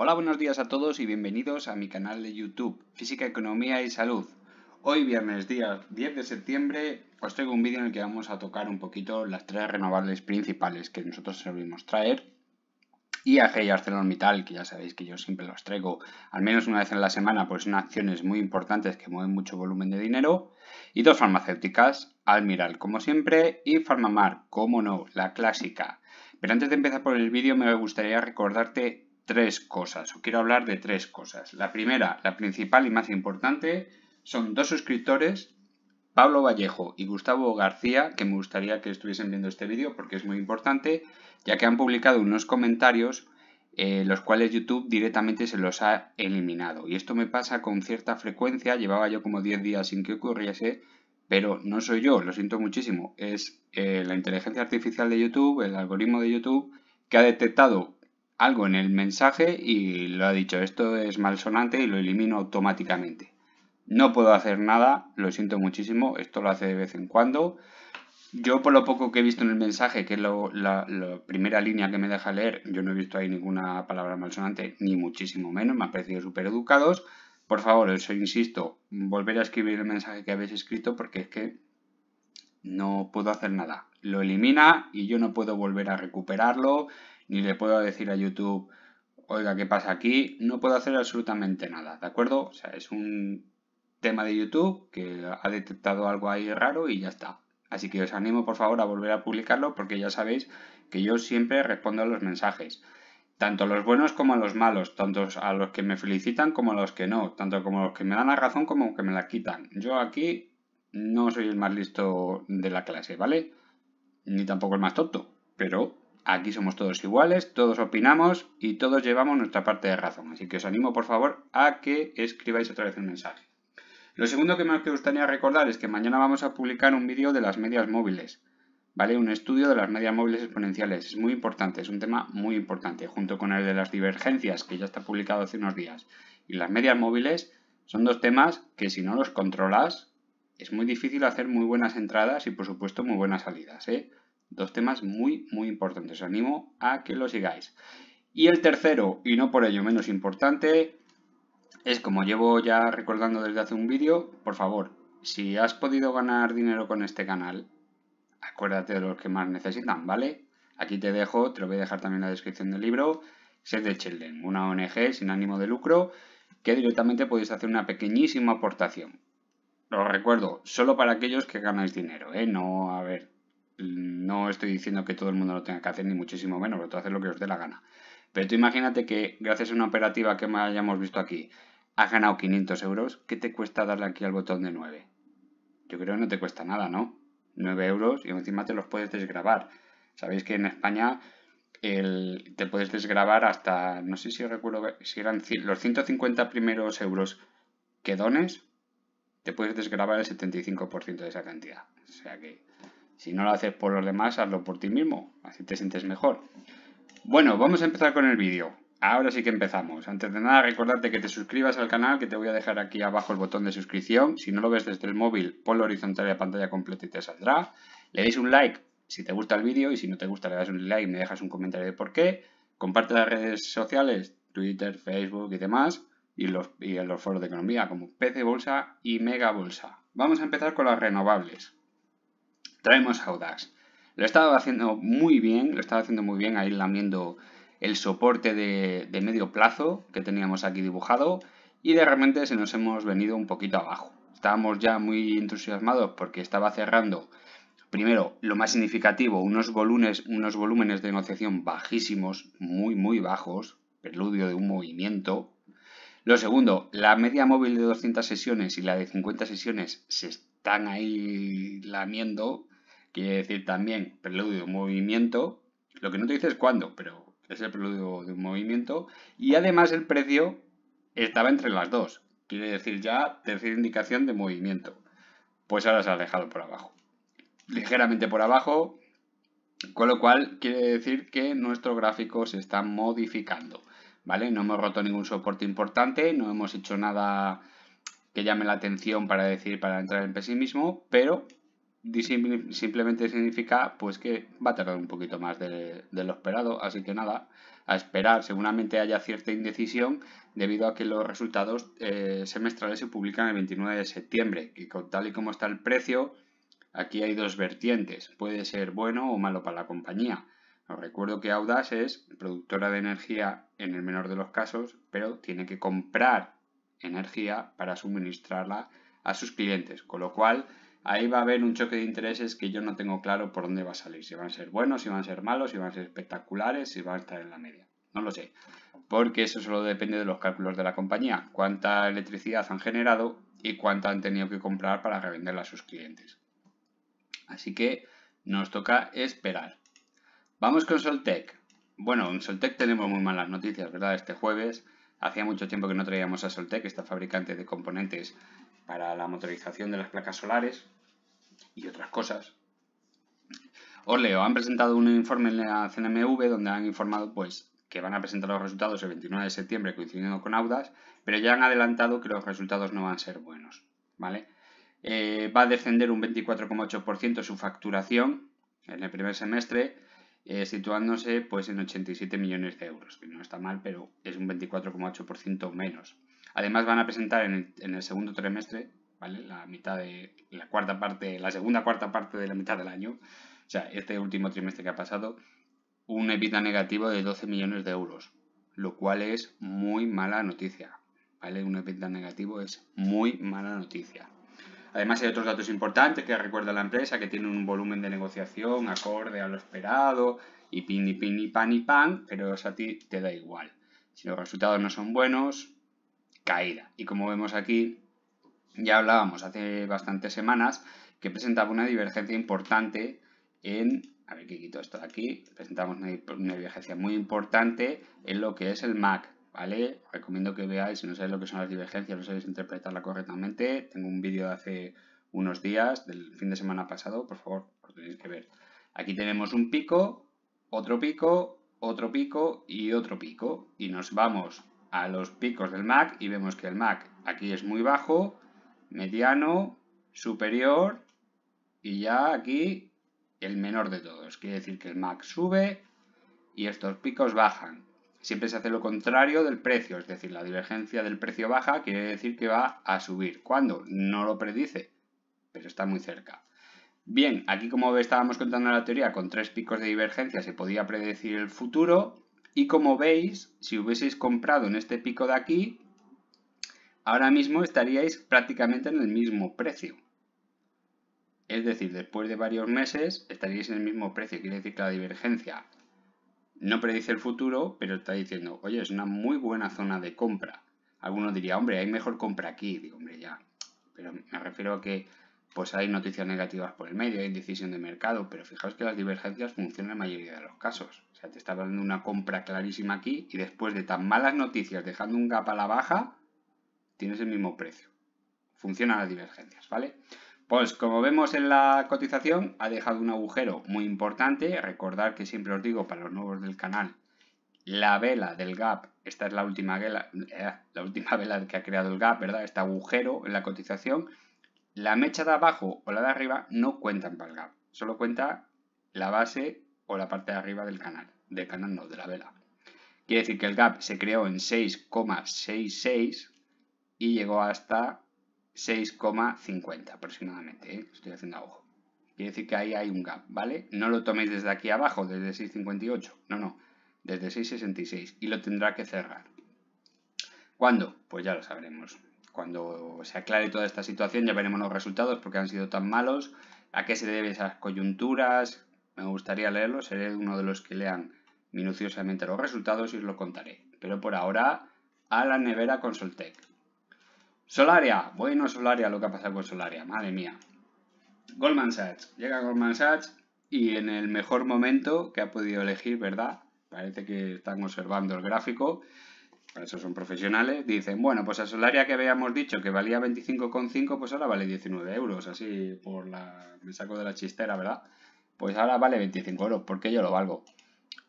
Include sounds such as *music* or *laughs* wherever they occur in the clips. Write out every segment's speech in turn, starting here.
Hola, buenos días a todos y bienvenidos a mi canal de YouTube, Física, Economía y Salud. Hoy viernes día 10 de septiembre os traigo un vídeo en el que vamos a tocar un poquito las tres renovables principales que nosotros solemos traer y y ArcelorMittal, que ya sabéis que yo siempre los traigo al menos una vez en la semana, pues son acciones muy importantes que mueven mucho volumen de dinero. Y dos farmacéuticas, Almiral como siempre y Farmamar, como no, la clásica. Pero antes de empezar por el vídeo me gustaría recordarte tres cosas, o quiero hablar de tres cosas. La primera, la principal y más importante, son dos suscriptores, Pablo Vallejo y Gustavo García, que me gustaría que estuviesen viendo este vídeo porque es muy importante, ya que han publicado unos comentarios eh, los cuales YouTube directamente se los ha eliminado. Y esto me pasa con cierta frecuencia, llevaba yo como 10 días sin que ocurriese, pero no soy yo, lo siento muchísimo, es eh, la inteligencia artificial de YouTube, el algoritmo de YouTube, que ha detectado algo en el mensaje y lo ha dicho, esto es malsonante y lo elimino automáticamente. No puedo hacer nada, lo siento muchísimo, esto lo hace de vez en cuando. Yo por lo poco que he visto en el mensaje, que es la, primera línea que me deja leer, yo no he visto ahí ninguna palabra malsonante, ni muchísimo menos, me han parecido súper educados. Por favor, eso insisto, volver a escribir el mensaje que habéis escrito porque es que no puedo hacer nada. Lo elimina y yo no puedo volver a recuperarlo ni le puedo decir a YouTube, oiga, ¿qué pasa aquí? No puedo hacer absolutamente nada, ¿de acuerdo? O sea, es un tema de YouTube que ha detectado algo ahí raro y ya está. Así que os animo por favor a volver a publicarlo porque ya sabéis que yo siempre respondo a los mensajes. Tanto a los buenos como a los malos, tanto a los que me felicitan como a los que no, tanto como a los que me dan la razón como los que me la quitan. Yo aquí no soy el más listo de la clase, ¿vale? Ni tampoco el más tonto, pero Aquí somos todos iguales, todos opinamos y todos llevamos nuestra parte de razón. Así que os animo por favor a que escribáis otra vez un mensaje. Lo segundo que me gustaría recordar es que mañana vamos a publicar un vídeo de las medias móviles. ¿Vale? Un estudio de las medias móviles exponenciales. Es muy importante, es un tema muy importante. Junto con el de las divergencias, que ya está publicado hace unos días. Y las medias móviles son dos temas que si no los controlas, es muy difícil hacer muy buenas entradas y por supuesto muy buenas salidas. ¿eh? Dos temas muy, muy importantes. Os animo a que lo sigáis. Y el tercero, y no por ello menos importante, es como llevo ya recordando desde hace un vídeo, por favor, si has podido ganar dinero con este canal, acuérdate de los que más necesitan, ¿vale? Aquí te dejo, te lo voy a dejar también en la descripción del libro, Ser de Children, una ONG sin ánimo de lucro, que directamente podéis hacer una pequeñísima aportación. Lo recuerdo, solo para aquellos que ganáis dinero, ¿eh? No, a ver, no estoy diciendo que todo el mundo lo tenga que hacer, ni muchísimo menos, pero tú haces lo que os dé la gana. Pero tú imagínate que gracias a una operativa que hayamos visto aquí, has ganado 500 euros, ¿qué te cuesta darle aquí al botón de 9? Yo creo que no te cuesta nada, ¿no? 9 euros y encima te los puedes desgrabar. Sabéis que en España te puedes desgrabar hasta, no sé si recuerdo si eran los 150 primeros euros que dones, te puedes desgrabar el 75% de esa cantidad. O sea que si no lo haces por los demás, hazlo por ti mismo, así te sientes mejor. Bueno, vamos a empezar con el vídeo. Ahora sí que empezamos. Antes de nada, recordarte que te suscribas al canal, que te voy a dejar aquí abajo el botón de suscripción. Si no lo ves desde el móvil, ponlo horizontal a pantalla completa y te saldrá. Le deis un like si te gusta el vídeo y si no te gusta le das un like y me dejas un comentario de por qué. Comparte las redes sociales, Twitter, Facebook y demás. Y, los, y en los foros de economía como PC Bolsa y Mega Bolsa. Vamos a empezar con las renovables traemos Audax. Lo estaba haciendo muy bien, lo estaba haciendo muy bien ahí lamiendo el soporte de, de medio plazo que teníamos aquí dibujado y de repente se nos hemos venido un poquito abajo. Estábamos ya muy entusiasmados porque estaba cerrando, primero, lo más significativo, unos volúmenes, unos volúmenes de negociación bajísimos, muy, muy bajos, preludio de un movimiento. Lo segundo, la media móvil de 200 sesiones y la de 50 sesiones se están ahí lamiendo. Quiere decir también preludio de un movimiento. Lo que no te dice es cuándo, pero es el preludio de un movimiento. Y además el precio estaba entre las dos. Quiere decir ya tercera indicación de movimiento. Pues ahora se ha alejado por abajo. Ligeramente por abajo. Con lo cual quiere decir que nuestro gráfico se está modificando. ¿Vale? No hemos roto ningún soporte importante, no hemos hecho nada que llame la atención para decir, para entrar en pesimismo, pero simplemente significa pues que va a tardar un poquito más de, lo esperado, así que nada, a esperar, seguramente haya cierta indecisión debido a que los resultados eh, semestrales se publican el 29 de septiembre, que con, tal y como está el precio, aquí hay dos vertientes, puede ser bueno o malo para la compañía. Os recuerdo que Audas es productora de energía en el menor de los casos, pero tiene que comprar energía para suministrarla a sus clientes, con lo cual ahí va a haber un choque de intereses que yo no tengo claro por dónde va a salir. Si van a ser buenos, si van a ser malos, si van a ser espectaculares, si van a estar en la media. No lo sé, porque eso solo depende de los cálculos de la compañía, cuánta electricidad han generado y cuánta han tenido que comprar para revenderla a sus clientes. Así que nos toca esperar. Vamos con Soltec. Bueno, en Soltec tenemos muy malas noticias, ¿verdad? Este jueves hacía mucho tiempo que no traíamos a Soltec, esta fabricante de componentes para la motorización de las placas solares, y otras cosas. Os leo, han presentado un informe en la CNMV donde han informado pues, que van a presentar los resultados el 29 de septiembre coincidiendo con Audas, pero ya han adelantado que los resultados no van a ser buenos. ¿vale? Eh, va a descender un 24,8% su facturación en el primer semestre, eh, situándose pues, en 87 millones de euros, que no está mal, pero es un 24,8% menos. Además van a presentar en el segundo trimestre la mitad de la cuarta parte, la segunda cuarta parte de la mitad del año, o sea, este último trimestre que ha pasado, un EBITDA negativo de 12 millones de euros, lo cual es muy mala noticia, ¿vale? Un EBITDA negativo es muy mala noticia. Además hay otros datos importantes que recuerda la empresa, que tiene un volumen de negociación acorde a lo esperado, y pin y pin y pan y pan, pero a ti te da igual. Si los resultados no son buenos, caída. Y como vemos aquí, ya hablábamos hace bastantes semanas que presentaba una divergencia importante en... A ver, que quito esto de aquí. Presentamos una, divergencia muy importante en lo que es el MAC, ¿vale? Recomiendo que veáis, si no sabéis lo que son las divergencias, no sabéis interpretarla correctamente. Tengo un vídeo de hace unos días, del fin de semana pasado, por favor, lo tenéis que ver. Aquí tenemos un pico, otro pico, otro pico y otro pico. Y nos vamos a los picos del MAC y vemos que el MAC aquí es muy bajo, mediano, superior y ya aquí el menor de todos. Quiere decir que el max sube y estos picos bajan. Siempre se hace lo contrario del precio, es decir, la divergencia del precio baja quiere decir que va a subir. ¿Cuándo? No lo predice, pero está muy cerca. Bien, aquí como estábamos contando la teoría, con tres picos de divergencia se podía predecir el futuro y como veis, si hubieseis comprado en este pico de aquí, ahora mismo estaríais prácticamente en el mismo precio. Es decir, después de varios meses estaríais en el mismo precio. Quiere decir que la divergencia no predice el futuro, pero está diciendo, oye, es una muy buena zona de compra. Algunos diría, hombre, hay mejor compra aquí. Digo, hombre, ya. Pero me refiero a que pues hay noticias negativas por el medio, hay decisión de mercado, pero fijaos que las divergencias funcionan en la mayoría de los casos. O sea, te está dando una compra clarísima aquí y después de tan malas noticias dejando un gap a la baja, tienes el mismo precio. Funcionan las divergencias, ¿vale? Pues como vemos en la cotización ha dejado un agujero muy importante. Recordad que siempre os digo para los nuevos del canal, la vela del gap, esta es la última, vela, eh, la última vela que ha creado el gap, ¿verdad? Este agujero en la cotización. La mecha de abajo o la de arriba no cuentan para el gap, solo cuenta la base o la parte de arriba del canal, del canal no, de la vela. Quiere decir que el gap se creó en 6,66 y llegó hasta 6,50 aproximadamente. ¿eh? Estoy haciendo a ojo. Quiere decir que ahí hay un gap, ¿vale? No lo toméis desde aquí abajo, desde 6,58. No, no. Desde 6,66. Y lo tendrá que cerrar. ¿Cuándo? Pues ya lo sabremos. Cuando se aclare toda esta situación ya veremos los resultados porque han sido tan malos. ¿A qué se deben esas coyunturas? Me gustaría leerlo. Seré uno de los que lean minuciosamente los resultados y os lo contaré. Pero por ahora, a la nevera con Soltec. Solaria, bueno Solaria lo que ha pasado con Solaria, madre mía. Goldman Sachs, llega Goldman Sachs y en el mejor momento que ha podido elegir, ¿verdad? Parece que están observando el gráfico, para eso son profesionales, dicen, bueno, pues a Solaria que habíamos dicho que valía 25,5, pues ahora vale 19 euros, así por la... me saco de la chistera, ¿verdad? Pues ahora vale 25 euros, porque yo lo valgo.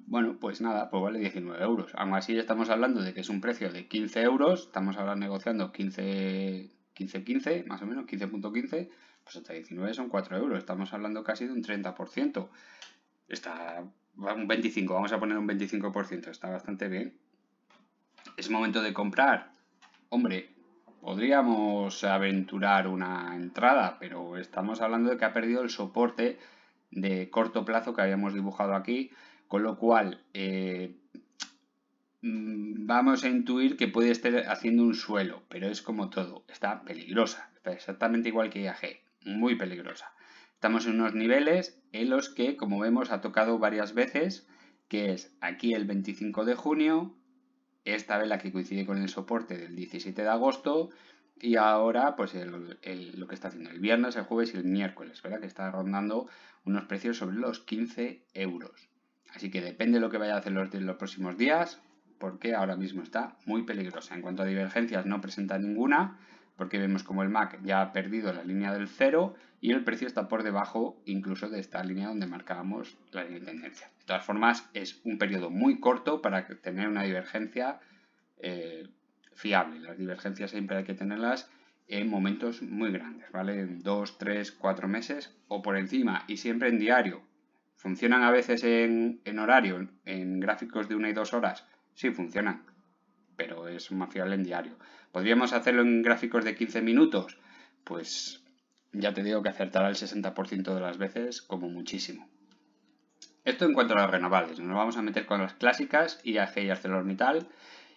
Bueno, pues nada, pues vale 19 euros. Aún así estamos hablando de que es un precio de 15 euros, estamos ahora negociando 15, 15, 15 más o menos, 15.15, pues hasta 19 son 4 euros, estamos hablando casi de un 30%. Está un 25, vamos a poner un 25%, está bastante bien. ¿Es momento de comprar? Hombre, podríamos aventurar una entrada, pero estamos hablando de que ha perdido el soporte de corto plazo que habíamos dibujado aquí con lo cual, eh, mm, vamos a intuir que puede estar haciendo un suelo, pero es como todo, está peligrosa, está exactamente igual que IAG, muy peligrosa. Estamos en unos niveles en los que, como vemos, ha tocado varias veces, que es aquí el 25 de junio, esta vela que coincide con el soporte del 17 de agosto, y ahora pues lo que está haciendo el viernes, el jueves y el miércoles, ¿verdad? Que está rondando unos precios sobre los 15 euros. Así que depende de lo que vaya a hacer los, los próximos días, porque ahora mismo está muy peligrosa. En cuanto a divergencias, no presenta ninguna, porque vemos como el MAC ya ha perdido la línea del cero y el precio está por debajo incluso de esta línea donde marcábamos la línea de tendencia. De todas formas, es un periodo muy corto para tener una divergencia eh, fiable. Las divergencias siempre hay que tenerlas en momentos muy grandes, ¿vale? En 2, 3, 4 meses o por encima y siempre en diario, ¿Funcionan a veces en, horario, en gráficos de una y dos horas? Sí, funcionan, pero es más fiable en diario. ¿Podríamos hacerlo en gráficos de 15 minutos? Pues ya te digo que acertará el 60% de las veces, como muchísimo. Esto en cuanto a las renovables. Nos vamos a meter con las clásicas, IAG y ArcelorMittal.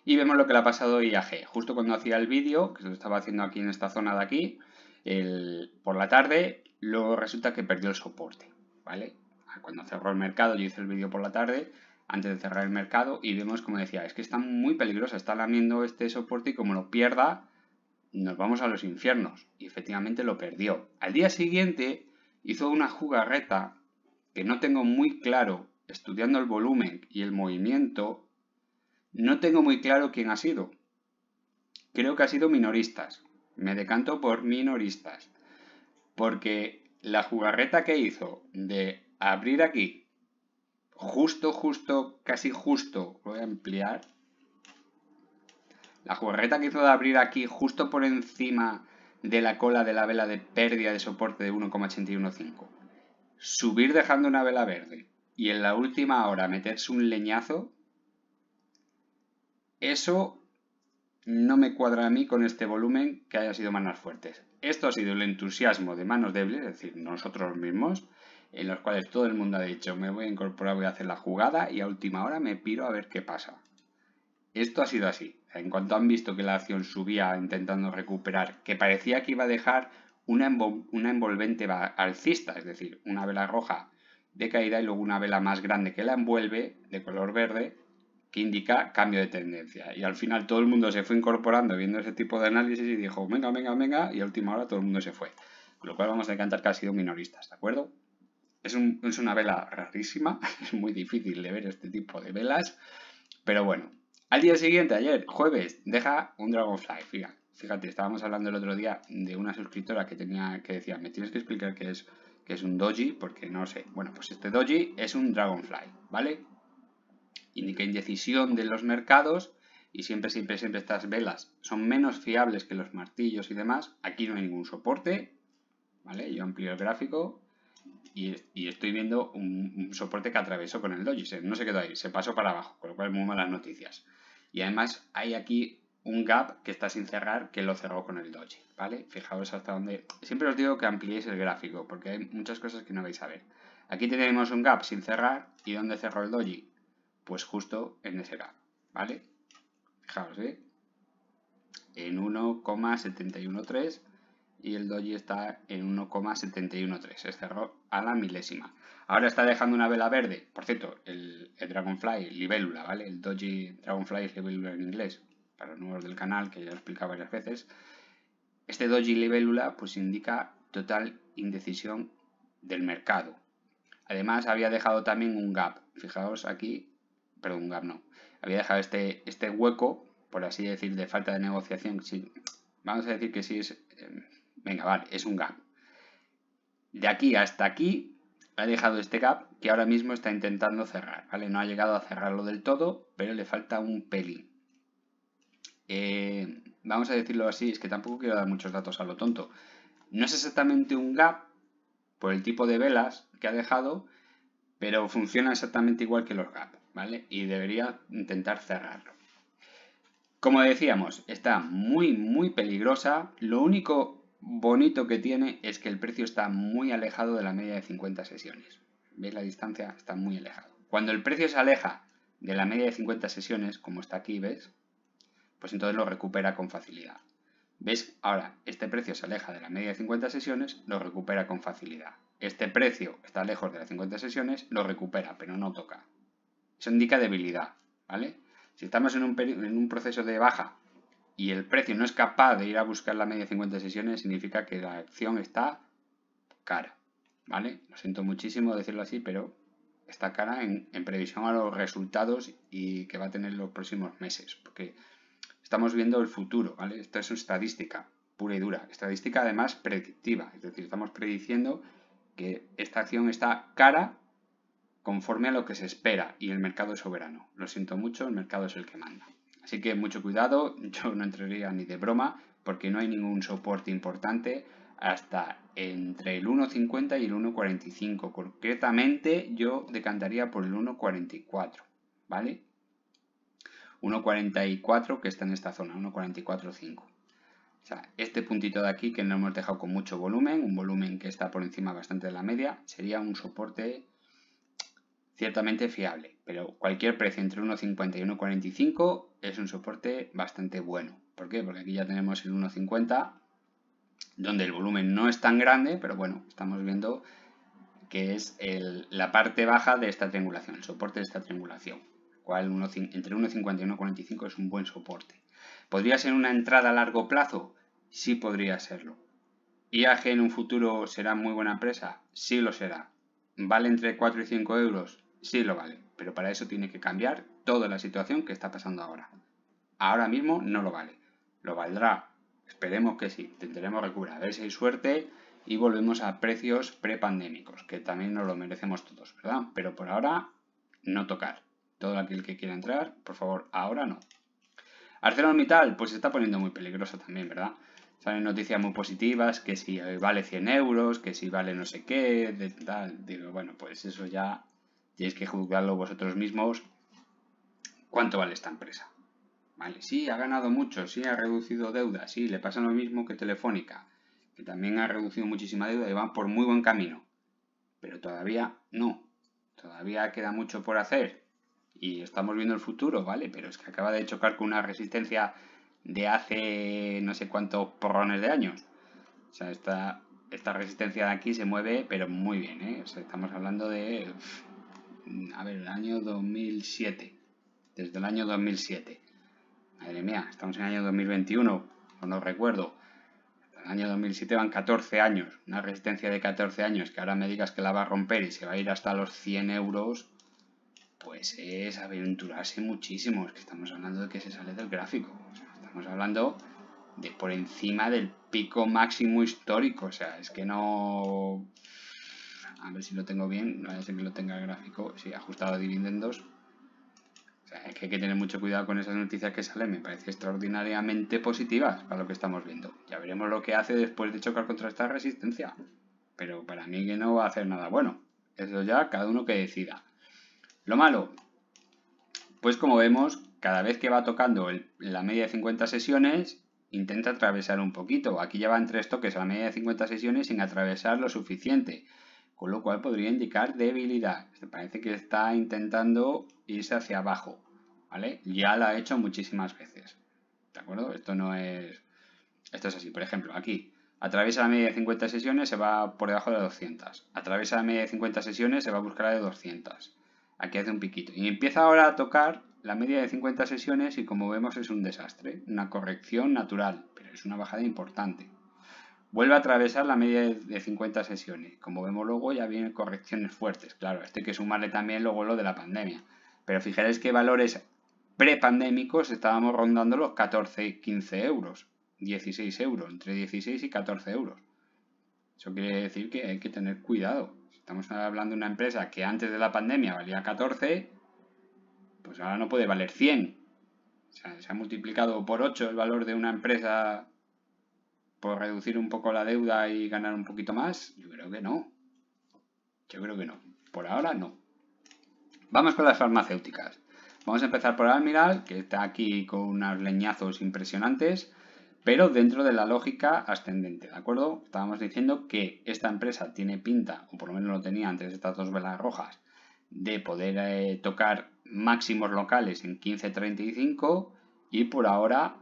Y vemos lo que le ha pasado a IAG. Justo cuando hacía el vídeo, que se lo estaba haciendo aquí en esta zona de aquí, por la tarde, luego resulta que perdió el soporte. ¿vale? cuando cerró el mercado, yo hice el vídeo por la tarde, antes de cerrar el mercado, y vemos como decía, es que está muy peligrosa, está lamiendo este soporte y como lo pierda, nos vamos a los infiernos. Y efectivamente lo perdió. Al día siguiente hizo una jugarreta que no tengo muy claro, estudiando el volumen y el movimiento, no tengo muy claro quién ha sido. Creo que ha sido minoristas. Me decanto por minoristas. Porque la jugarreta que hizo de abrir aquí. Justo, justo, casi justo. Voy a ampliar. La jugarreta que hizo de abrir aquí justo por encima de la cola de la vela de pérdida de soporte de 1,815. Subir dejando una vela verde y en la última hora meterse un leñazo. Eso no me cuadra a mí con este volumen que haya sido manos fuertes. Esto ha sido el entusiasmo de manos débiles, es decir, nosotros mismos, en los cuales todo el mundo ha dicho, me voy a incorporar, voy a hacer la jugada y a última hora me piro a ver qué pasa. Esto ha sido así. En cuanto han visto que la acción subía intentando recuperar, que parecía que iba a dejar una, envolvente alcista, es decir, una vela roja de caída y luego una vela más grande que la envuelve, de color verde, que indica cambio de tendencia. Y al final todo el mundo se fue incorporando viendo ese tipo de análisis y dijo, venga, venga, venga, y a última hora todo el mundo se fue. Con lo cual vamos a encantar que ha sido minoristas, ¿de acuerdo? Es, una vela rarísima, *laughs* es muy difícil de ver este tipo de velas, pero bueno. Al día siguiente, ayer, jueves, deja un Dragonfly, fíjate. estábamos hablando el otro día de una suscriptora que tenía que decía, me tienes que explicar qué es, qué es un doji, porque no sé. Bueno, pues este doji es un dragonfly, ¿vale? Indica indecisión de los mercados y siempre, siempre, siempre estas velas son menos fiables que los martillos y demás. Aquí no hay ningún soporte, ¿vale? Yo amplio el gráfico y, estoy viendo un, soporte que atravesó con el Doji. No se quedó ahí, se pasó para abajo, con lo cual muy malas noticias. Y además hay aquí un gap que está sin cerrar que lo cerró con el Doji, ¿vale? Fijaos hasta donde... Siempre os digo que ampliéis el gráfico porque hay muchas cosas que no vais a ver. Aquí tenemos un gap sin cerrar y ¿dónde cerró el Doji? Pues justo en ese gap, ¿vale? Fijaos, ¿eh? En 1,713 y el doji está en 1,713, cerró a la milésima. Ahora está dejando una vela verde, por cierto, el, Dragonfly, libélula, ¿vale? El doji Dragonfly es libélula en inglés, para los nuevos del canal, que ya lo he explicado varias veces. Este doji libélula pues indica total indecisión del mercado. Además había dejado también un gap, fijaos aquí, perdón, un gap no, había dejado este, este hueco, por así decir, de falta de negociación, vamos a decir que sí es... Em, Venga, vale, es un gap. De aquí hasta aquí ha dejado este gap que ahora mismo está intentando cerrar, ¿vale? No ha llegado a cerrarlo del todo, pero le falta un pelín. Eh, vamos a decirlo así, es que tampoco quiero dar muchos datos a lo tonto. No es exactamente un gap por el tipo de velas que ha dejado, pero funciona exactamente igual que los gaps, ¿vale? Y debería intentar cerrarlo. Como decíamos, está muy, muy peligrosa. Lo único bonito que tiene es que el precio está muy alejado de la media de 50 sesiones. ¿Veis la distancia? Está muy alejado. Cuando el precio se aleja de la media de 50 sesiones, como está aquí, ¿ves? Pues entonces lo recupera con facilidad. ¿Ves? Ahora, este precio se aleja de la media de 50 sesiones, lo recupera con facilidad. Este precio está lejos de las 50 sesiones, lo recupera, pero no toca. Eso indica debilidad, ¿vale? Si estamos en un, en un proceso de baja y el precio no es capaz de ir a buscar la media de 50 sesiones, significa que la acción está cara. ¿Vale? Lo siento muchísimo decirlo así, pero está cara en, previsión a los resultados y que va a tener los próximos meses, porque estamos viendo el futuro, ¿vale? Esto es estadística pura y dura, estadística además predictiva, es decir, estamos prediciendo que esta acción está cara conforme a lo que se espera y el mercado es soberano. Lo siento mucho, el mercado es el que manda. Así que mucho cuidado, *laughs* yo no entraría ni de broma porque no hay ningún soporte importante hasta entre el 1.50 y el 1.45. Concretamente yo decantaría por el 1.44, ¿vale? 1.44 que está en esta zona, 1.44.5. O sea, este puntito de aquí que no hemos dejado con mucho volumen, un volumen que está por encima bastante de la media, sería un soporte ciertamente fiable, pero cualquier precio entre 1.50 y 1.45 es un soporte bastante bueno. ¿Por qué? Porque aquí ya tenemos el 1.50, donde el volumen no es tan grande, pero bueno, estamos viendo que es la parte baja de esta triangulación, el soporte de esta triangulación, cual entre 1.50 y 1.45 es un buen soporte. ¿Podría ser una entrada a largo plazo? Sí podría serlo. ¿IAG en un futuro será muy buena empresa? Sí lo será. ¿Vale entre 4 y 5 euros? sí lo vale, pero para eso tiene que cambiar toda la situación que está pasando ahora. Ahora mismo no lo vale. Lo valdrá, esperemos que sí, tendremos recura, a ver si hay suerte y volvemos a precios prepandémicos, que también nos lo merecemos todos, ¿verdad? Pero por ahora, no tocar. Todo aquel que quiera entrar, por favor, ahora no. ArcelorMittal, pues se está poniendo muy peligroso también, ¿verdad? Salen noticias muy positivas, que si vale 100 euros, que si vale no sé qué, de tal. Digo, bueno, pues eso ya Tienes que juzgarlo vosotros mismos. ¿Cuánto vale esta empresa? ¿Vale? Sí, ha ganado mucho, sí, ha reducido deuda, sí, le pasa lo mismo que Telefónica, que también ha reducido muchísima deuda y van por muy buen camino. Pero todavía no. Todavía queda mucho por hacer. Y estamos viendo el futuro, ¿vale? Pero es que acaba de chocar con una resistencia de hace no sé cuántos porrones de años. O sea, esta, esta resistencia de aquí se mueve, pero muy bien, ¿eh? estamos hablando de Mm, a ver, el año 2007. Desde el año 2007. Madre mía, estamos en el año 2021, cuando recuerdo. El año 2007 van 14 años, una resistencia de 14 años, que ahora me digas que la va a romper y se va a ir hasta los 100 euros, pues es aventurarse muchísimo. Es que estamos hablando de que se sale del gráfico. estamos hablando de por encima del pico máximo histórico. O sea, es que no a ver si lo tengo bien, no que lo tenga el gráfico, si ajustado a dividendos. O es que hay que tener mucho cuidado con esas noticias que salen, me parece extraordinariamente positivas para lo que estamos viendo. Ya veremos lo que hace después de chocar contra esta resistencia. Pero para mí que no va a hacer nada bueno. Eso ya cada uno que decida. Lo malo, pues como vemos, cada vez que va tocando la media de 50 sesiones, intenta atravesar un poquito. Aquí ya van tres toques a la media de 50 sesiones sin atravesar lo suficiente con lo cual podría indicar debilidad. Parece que está intentando irse hacia abajo, ¿vale? Ya la ha hecho muchísimas veces, ¿de acuerdo? Esto no es... Esto es así, por ejemplo, aquí. Atraviesa la media de 50 sesiones, se va por debajo de 200. Atraviesa la media de 50 sesiones, se va a buscar la de 200. Aquí hace un piquito. Y empieza ahora a tocar la media de 50 sesiones y como vemos es un desastre. Una corrección natural, pero es una bajada importante. Vuelve a atravesar la media de 50 sesiones. Como vemos luego ya vienen correcciones fuertes. Claro, esto hay que sumarle también luego lo de la pandemia. Pero fijaros que valores prepandémicos estábamos rondando los 14, y 15 euros. 16 euros, entre 16 y 14 euros. Eso quiere decir que hay que tener cuidado. Estamos hablando de una empresa que antes de la pandemia valía 14, pues ahora no puede valer 100. O sea, se ha multiplicado por 8 el valor de una empresa por reducir un poco la deuda y ganar un poquito más? Yo creo que no. Yo creo que no. Por ahora no. Vamos con las farmacéuticas. Vamos a empezar por Almiral, que está aquí con unos leñazos impresionantes, pero dentro de la lógica ascendente, ¿de acuerdo? Estábamos diciendo que esta empresa tiene pinta, o por lo menos lo tenía antes de estas dos velas rojas, de poder eh, tocar máximos locales en 15.35 y por ahora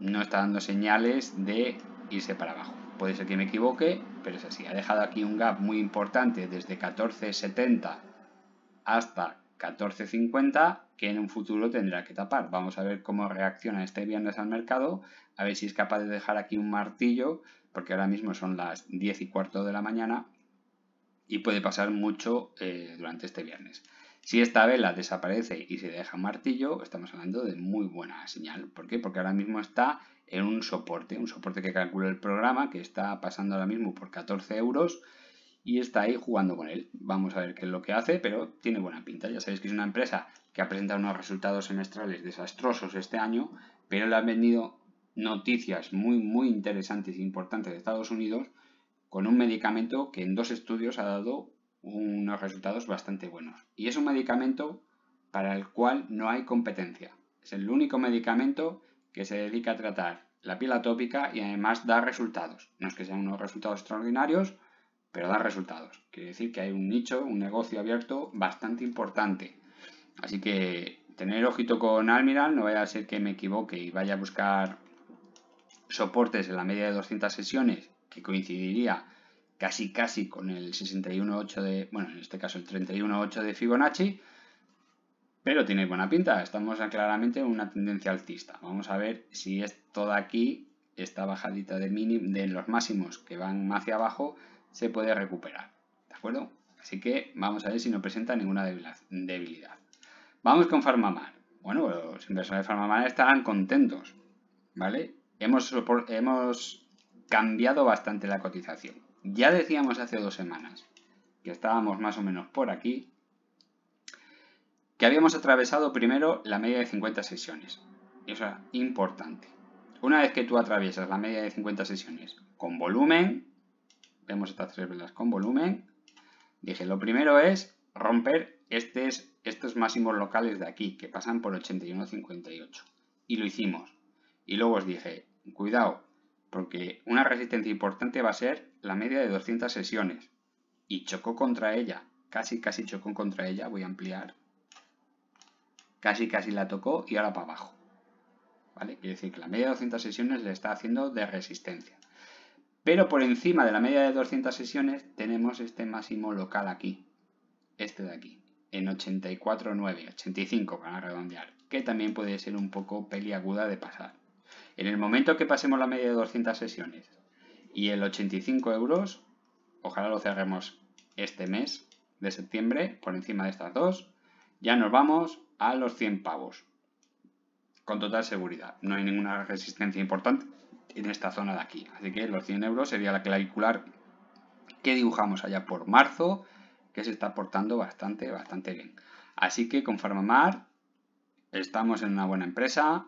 no está dando señales de irse para abajo. Puede ser que me equivoque, pero es así. Ha dejado aquí un gap muy importante desde 14.70 hasta 14.50 que en un futuro tendrá que tapar. Vamos a ver cómo reacciona este viernes al mercado, a ver si es capaz de dejar aquí un martillo, porque ahora mismo son las 10 y cuarto de la mañana y puede pasar mucho eh, durante este viernes. Si esta vela desaparece y se deja un martillo, estamos hablando de muy buena señal. ¿Por qué? Porque ahora mismo está en un soporte, un soporte que calcula el programa, que está pasando ahora mismo por 14 euros y está ahí jugando con él. Vamos a ver qué es lo que hace, pero tiene buena pinta. Ya sabéis que es una empresa que ha presentado unos resultados semestrales desastrosos este año, pero le han vendido noticias muy, muy interesantes e importantes de Estados Unidos con un medicamento que en dos estudios ha dado unos resultados bastante buenos. Y es un medicamento para el cual no hay competencia. Es el único medicamento que se dedica a tratar la pila tópica y además da resultados. No es que sean unos resultados extraordinarios, pero da resultados. Quiere decir que hay un nicho, un negocio abierto bastante importante. Así que tener ojito con Almiral, no vaya a ser que me equivoque y vaya a buscar soportes en la media de 200 sesiones, que coincidiría casi casi con el 61.8 de, bueno, en este caso el 31.8 de Fibonacci, pero tiene buena pinta, estamos claramente en una tendencia alcista. Vamos a ver si es toda aquí, esta bajadita de, de los máximos que van más hacia abajo, se puede recuperar. ¿De acuerdo? Así que vamos a ver si no presenta ninguna debilidad. Vamos con Farmamar. Bueno, pues los inversores de Farmamar estarán contentos, ¿vale? Hemos, hemos cambiado bastante la cotización. Ya decíamos hace dos semanas que estábamos más o menos por aquí que habíamos atravesado primero la media de 50 sesiones. Eso es importante. Una vez que tú atraviesas la media de 50 sesiones con volumen, vemos estas tres velas con volumen, dije, lo primero es romper estos máximos locales de aquí, que pasan por 81,58. Y lo hicimos. Y luego os dije, cuidado, porque una resistencia importante va a ser la media de 200 sesiones. Y chocó contra ella, casi casi chocó contra ella, voy a ampliar casi casi la tocó y ahora para abajo. ¿Vale? Quiere decir que la media de 200 sesiones le está haciendo de resistencia. Pero por encima de la media de 200 sesiones tenemos este máximo local aquí, este de aquí, en 84.9, 85 para redondear, que también puede ser un poco peliaguda de pasar. En el momento que pasemos la media de 200 sesiones y el 85 euros, ojalá lo cerremos este mes de septiembre por encima de estas dos, ya nos vamos, a los 100 pavos. Con total seguridad. No hay ninguna resistencia importante en esta zona de aquí. Así que los 100 euros sería la clavicular que dibujamos allá por marzo, que se está portando bastante, bastante bien. Así que con Farmamar estamos en una buena empresa,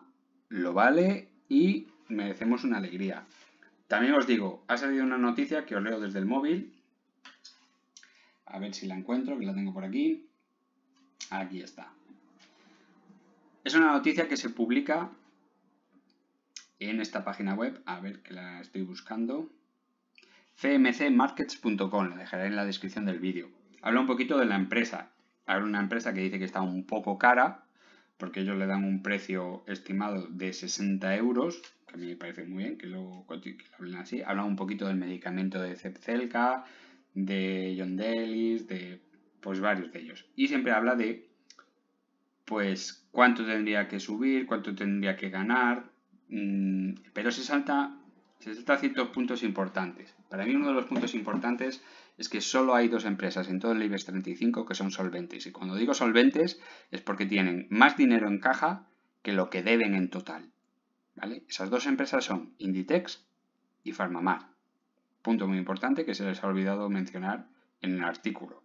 lo vale y merecemos una alegría. También os digo, ha salido una noticia que os leo desde el móvil. A ver si la encuentro, que la tengo por aquí. Aquí está. Es una noticia que se publica en esta página web, a ver que la estoy buscando, cmcmarkets.com, la dejaré en la descripción del vídeo. Habla un poquito de la empresa. Habla una empresa que dice que está un poco cara, porque ellos le dan un precio estimado de 60 euros, que a mí me parece muy bien que lo, hablen así. Habla un poquito del medicamento de Cepcelca, de John de pues varios de ellos. Y siempre habla de pues cuánto tendría que subir, cuánto tendría que ganar, mm, pero se salta, se ciertos puntos importantes. Para mí uno de los puntos importantes es que solo hay dos empresas en todo el IBEX 35 que son solventes. Y cuando digo solventes es porque tienen más dinero en caja que lo que deben en total. ¿vale? Esas dos empresas son Inditex y Farmamar. Punto muy importante que se les ha olvidado mencionar en el artículo.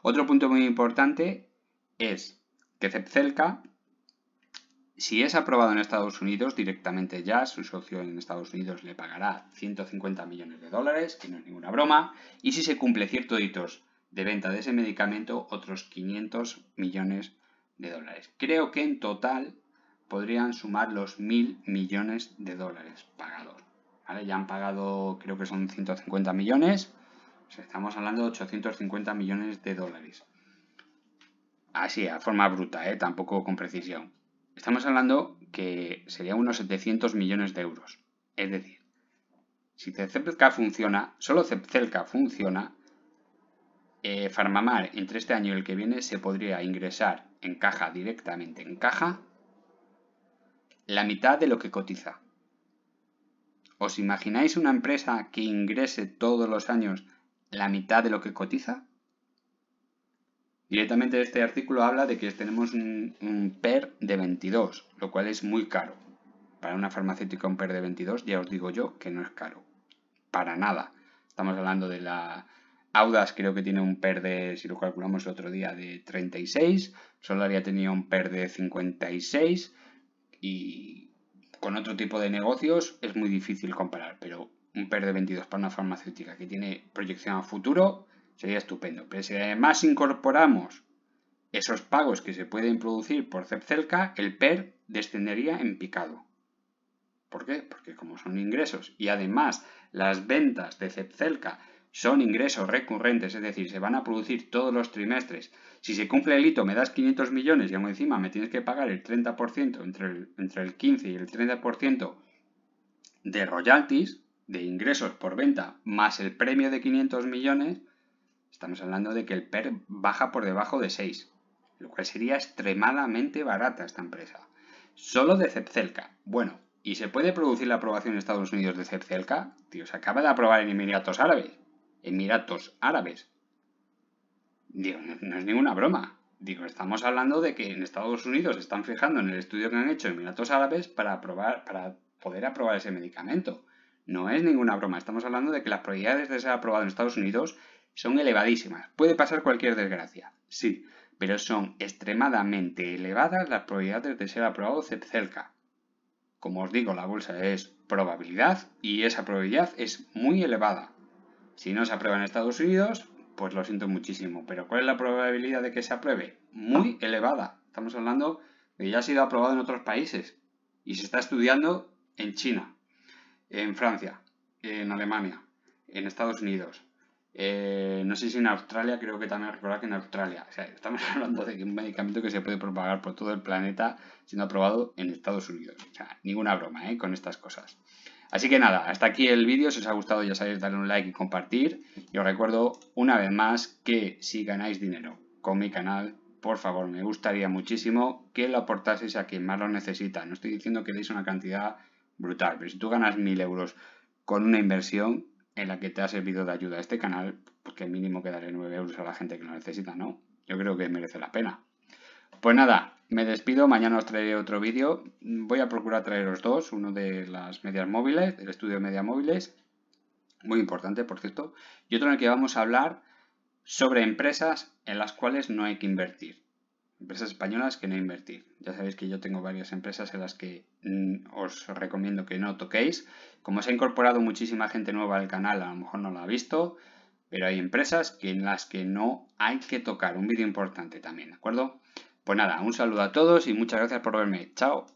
Otro punto muy importante es que Cepcelca, si es aprobado en Estados Unidos, directamente ya su socio en Estados Unidos le pagará 150 millones de dólares, que no es ninguna broma, y si se cumple ciertos hitos de venta de ese medicamento, otros 500 millones de dólares. Creo que en total podrían sumar los mil millones de dólares pagados. Ya han pagado, creo que son 150 millones, estamos hablando de 850 millones de dólares. Así, a forma bruta, ¿eh? tampoco con precisión. Estamos hablando que serían unos 700 millones de euros. Es decir, si Cepcelca funciona, solo Cepcelca funciona, eh, Farmamar entre este año y el que viene se podría ingresar en caja, directamente en caja, la mitad de lo que cotiza. ¿Os imagináis una empresa que ingrese todos los años la mitad de lo que cotiza? Directamente este artículo habla de que tenemos un, PER de 22, lo cual es muy caro. Para una farmacéutica un PER de 22 ya os digo yo que no es caro. Para nada. Estamos hablando de la Audas creo que tiene un PER de, si lo calculamos el otro día, de 36. Solaria tenía un PER de 56. Y con otro tipo de negocios es muy difícil comparar, pero un PER de 22 para una farmacéutica que tiene proyección a futuro Sería estupendo. Pero si además incorporamos esos pagos que se pueden producir por Cepcelca, el PER descendería en picado. ¿Por qué? Porque como son ingresos y además las ventas de Cepcelca son ingresos recurrentes, es decir, se van a producir todos los trimestres. Si se cumple el hito, me das 500 millones y encima me tienes que pagar el 30%, entre el, entre el 15 y el 30% de royalties, de ingresos por venta, más el premio de 500 millones, Estamos hablando de que el PER baja por debajo de 6, lo cual sería extremadamente barata esta empresa. Solo de Cepcelca. Bueno, ¿y se puede producir la aprobación en Estados Unidos de Cepcelca? Dios, se acaba de aprobar en Emiratos Árabes. Emiratos Árabes. Digo, no, es ninguna broma. Digo, estamos hablando de que en Estados Unidos están fijando en el estudio que han hecho Emiratos Árabes para, aprobar, para poder aprobar ese medicamento. No es ninguna broma, estamos hablando de que las probabilidades de ser aprobado en Estados Unidos son elevadísimas. Puede pasar cualquier desgracia, sí, pero son extremadamente elevadas las probabilidades de ser aprobado cerca. Como os digo, la bolsa es probabilidad y esa probabilidad es muy elevada. Si no se aprueba en Estados Unidos, pues lo siento muchísimo, pero ¿cuál es la probabilidad de que se apruebe? Muy elevada. Estamos hablando de que ya ha sido aprobado en otros países y se está estudiando en China, en Francia, en Alemania, en Estados Unidos. Eh, no sé si en Australia, creo que también recordar que en Australia, o sea, estamos *laughs* hablando de un medicamento que se puede propagar por todo el planeta siendo aprobado en Estados Unidos. O sea, ninguna broma ¿eh? con estas cosas. Así que nada, hasta aquí el vídeo. Si os ha gustado, ya sabéis, darle un like y compartir. Y os recuerdo una vez más que si ganáis dinero con mi canal, por favor, me gustaría muchísimo que lo aportaseis a quien más lo necesita. No estoy diciendo que deis una cantidad brutal, pero si tú ganas mil euros con una inversión, en la que te ha servido de ayuda este canal, porque mínimo que daré 9 euros a la gente que lo necesita, ¿no? Yo creo que merece la pena. Pues nada, me despido, mañana os traeré otro vídeo. Voy a procurar traeros dos, uno de las medias móviles, del estudio de media móviles, muy importante por cierto, y otro en el que vamos a hablar sobre empresas en las cuales no hay que invertir empresas españolas que no invertir. Ya sabéis que yo tengo varias empresas en las que mm, os recomiendo que no toquéis. Como se ha incorporado muchísima gente nueva al canal, a lo mejor no la ha visto, pero hay empresas en las que no hay que tocar. Un vídeo importante también, ¿de acuerdo? Pues nada, un saludo a todos y muchas gracias por verme. ¡Chao!